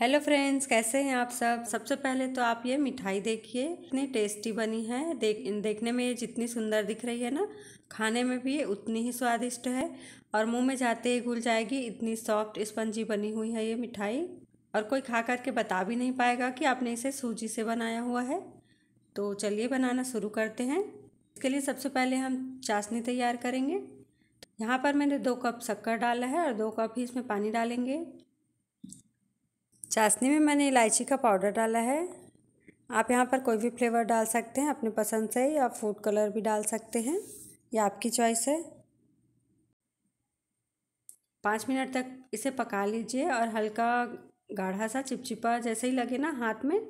hello friends कैसे हैं आप सब सबसे पहले तो आप ये मिठाई देखिए इतनी टेस्टी बनी है देख देखने में ये जितनी सुंदर दिख रही है ना खाने में भी ये उतनी ही स्वादिष्ट है और मुंह में जाते ही घुल जाएगी इतनी सॉफ्ट स्पंजी बनी हुई है ये मिठाई और कोई खा करके बता भी नहीं पाएगा कि आपने इसे सूजी से बनाया हुआ है तो चलिए बनाना शुरू करते हैं इसके लिए सबसे पहले हम चाशनी तैयार करेंगे यहाँ पर मैंने दो कप शक्कर डाला है और दो कप ही इसमें पानी डालेंगे चाशनी में मैंने इलायची का पाउडर डाला है आप यहाँ पर कोई भी फ्लेवर डाल सकते हैं अपने पसंद से या फूड कलर भी डाल सकते हैं यह आपकी चॉइस है पाँच मिनट तक इसे पका लीजिए और हल्का गाढ़ा सा चिपचिपा जैसे ही लगे ना हाथ में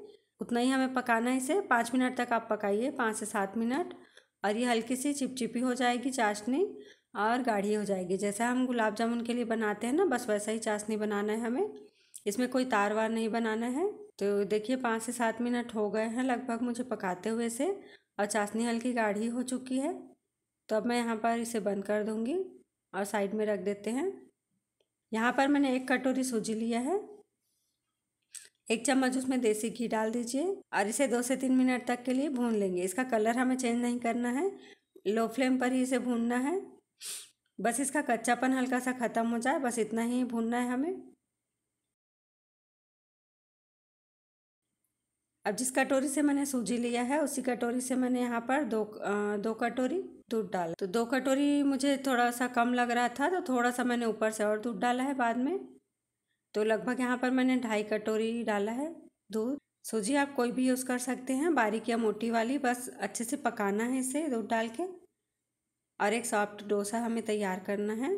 उतना ही हमें पकाना है इसे पाँच मिनट तक आप पकाइए पाँच से सात मिनट और ये हल्की सी चिपचिपी हो जाएगी चाशनी और गाढ़ी हो जाएगी जैसा हम गुलाब जामुन के लिए बनाते हैं ना बस वैसा ही चाशनी बनाना है हमें इसमें कोई तार वार नहीं बनाना है तो देखिए पाँच से सात मिनट हो गए हैं लगभग मुझे पकाते हुए से और चाशनी हल्की गाढ़ी हो चुकी है तो अब मैं यहाँ पर इसे बंद कर दूँगी और साइड में रख देते हैं यहाँ पर मैंने एक कटोरी सूजी लिया है एक चम्मच उसमें देसी घी डाल दीजिए और इसे दो से तीन मिनट तक के लिए भून लेंगे इसका कलर हमें चेंज नहीं करना है लो फ्लेम पर ही इसे भूनना है बस इसका कच्चापन हल्का सा ख़त्म हो जाए बस इतना ही भूनना है हमें अब जिस कटोरी से मैंने सूजी लिया है उसी कटोरी से मैंने यहाँ पर दो आ, दो कटोरी दूध डाला तो दो कटोरी मुझे थोड़ा सा कम लग रहा था तो थोड़ा सा मैंने ऊपर से और दूध डाला है बाद में तो लगभग यहाँ पर मैंने ढाई कटोरी डाला है दूध सूजी आप कोई भी यूज़ कर सकते हैं बारीक या मोटी वाली बस अच्छे से पकाना है इसे दूध डाल के और एक सॉफ्ट डोसा हमें तैयार करना है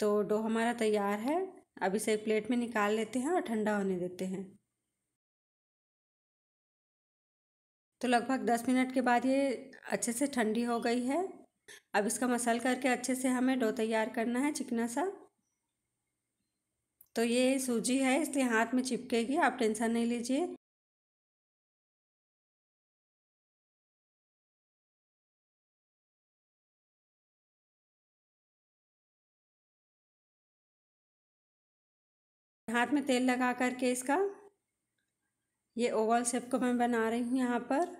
तो डो हमारा तैयार है अब इसे एक प्लेट में निकाल लेते हैं और ठंडा होने देते हैं तो लगभग दस मिनट के बाद ये अच्छे से ठंडी हो गई है अब इसका मसल करके अच्छे से हमें डो तैयार करना है चिकना सा तो ये सूजी है इसलिए हाथ में चिपकेगी आप टेंशन नहीं लीजिए हाथ में तेल लगा करके इसका ये ओवल शेप को मैं बना रही हूँ यहाँ पर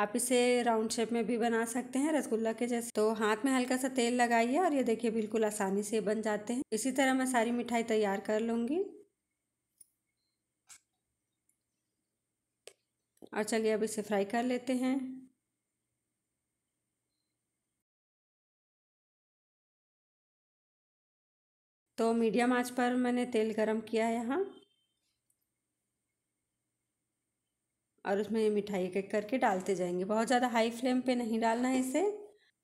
आप इसे राउंड शेप में भी बना सकते हैं रसगुल्ला के जैसे तो हाथ में हल्का सा तेल लगाइए और ये देखिए बिल्कुल आसानी से बन जाते हैं इसी तरह मैं सारी मिठाई तैयार कर लूँगी और चलिए अब इसे फ्राई कर लेते हैं तो मीडियम आंच पर मैंने तेल गरम किया है यहाँ और उसमें ये मिठाई एक एक करके डालते जाएंगे बहुत ज़्यादा हाई फ्लेम पे नहीं डालना है इसे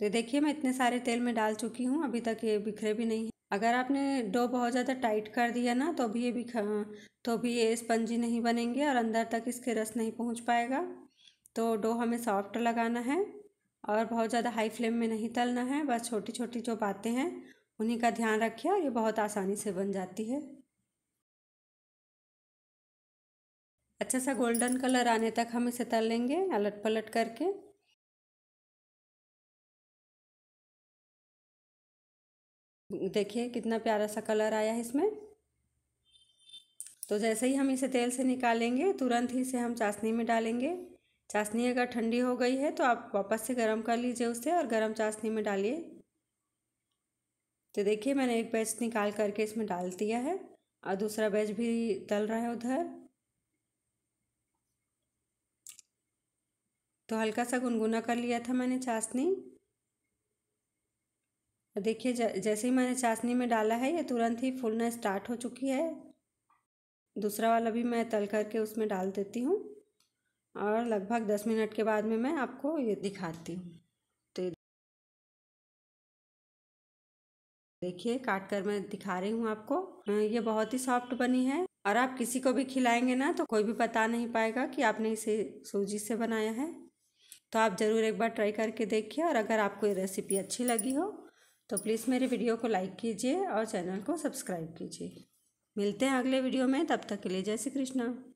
तो देखिए मैं इतने सारे तेल में डाल चुकी हूँ अभी तक ये बिखरे भी नहीं अगर आपने डो बहुत ज़्यादा टाइट कर दिया ना तो भी ये बिखर तो भी ये स्पंजी नहीं बनेंगे और अंदर तक इसके रस नहीं पहुँच पाएगा तो डो हमें सॉफ्ट लगाना है और बहुत ज़्यादा हाई फ्लेम में नहीं तलना है बस छोटी छोटी जो बातें हैं उन्हीं का ध्यान रखिए और ये बहुत आसानी से बन जाती है अच्छा सा गोल्डन कलर आने तक हम इसे तल लेंगे अलट पलट करके देखिए कितना प्यारा सा कलर आया है इसमें तो जैसे ही हम इसे तेल से निकालेंगे तुरंत ही इसे हम चाशनी में डालेंगे चाशनी अगर ठंडी हो गई है तो आप वापस से गर्म कर लीजिए उसे और गर्म चाशनी में डालिए तो देखिए मैंने एक बैच निकाल करके इसमें डाल दिया है और दूसरा बैच भी तल रहा है उधर तो हल्का सा गुनगुना कर लिया था मैंने चाशनी देखिए जैसे ही मैंने चाशनी में डाला है ये तुरंत ही फूलना स्टार्ट हो चुकी है दूसरा वाला भी मैं तल करके उसमें डाल देती हूँ और लगभग दस मिनट के बाद में मैं आपको ये दिखाती हूँ देखिए काट कर मैं दिखा रही हूँ आपको ये बहुत ही सॉफ्ट बनी है और आप किसी को भी खिलाएंगे ना तो कोई भी बता नहीं पाएगा कि आपने इसे सूजी से बनाया है तो आप ज़रूर एक बार ट्राई करके देखिए और अगर आपको ये रेसिपी अच्छी लगी हो तो प्लीज़ मेरे वीडियो को लाइक कीजिए और चैनल को सब्सक्राइब कीजिए मिलते हैं अगले वीडियो में तब तक के लिए जय श्री कृष्णा